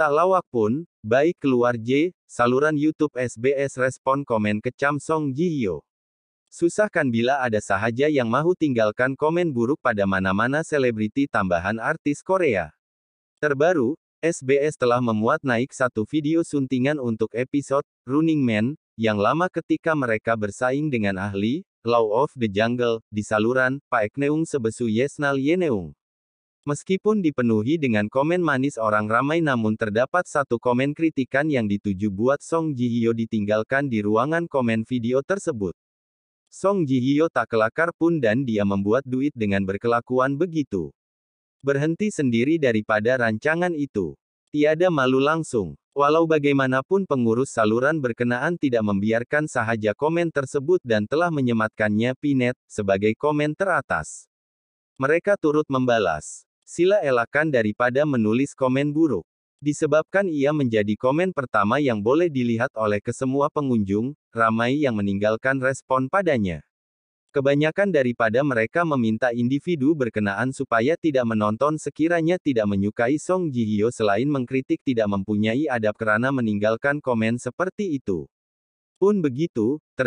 Tak lawak pun, baik keluar J, saluran YouTube SBS respon komen kecam Song Ji Hyo. Susah kan bila ada sahaja yang mahu tinggalkan komen buruk pada mana-mana selebriti tambahan artis Korea. Terbaru, SBS telah memuat naik satu video suntingan untuk episode Running Man yang lama ketika mereka bersaing dengan ahli Law of the Jungle di saluran Paekneung Sebesu Yesnal Yeneung. Meskipun dipenuhi dengan komen manis orang ramai namun terdapat satu komen kritikan yang dituju buat Song Ji Hyo ditinggalkan di ruangan komen video tersebut. Song Ji Hyo tak kelakar pun dan dia membuat duit dengan berkelakuan begitu. Berhenti sendiri daripada rancangan itu. Tiada malu langsung. Walau bagaimanapun pengurus saluran berkenaan tidak membiarkan sahaja komen tersebut dan telah menyematkannya Pinet sebagai komen teratas. Mereka turut membalas. Sila elakkan daripada menulis komen buruk. Disebabkan ia menjadi komen pertama yang boleh dilihat oleh kesemua pengunjung, ramai yang meninggalkan respon padanya. Kebanyakan daripada mereka meminta individu berkenaan supaya tidak menonton sekiranya tidak menyukai Song Ji Hyo selain mengkritik tidak mempunyai adab karena meninggalkan komen seperti itu. Pun begitu, ter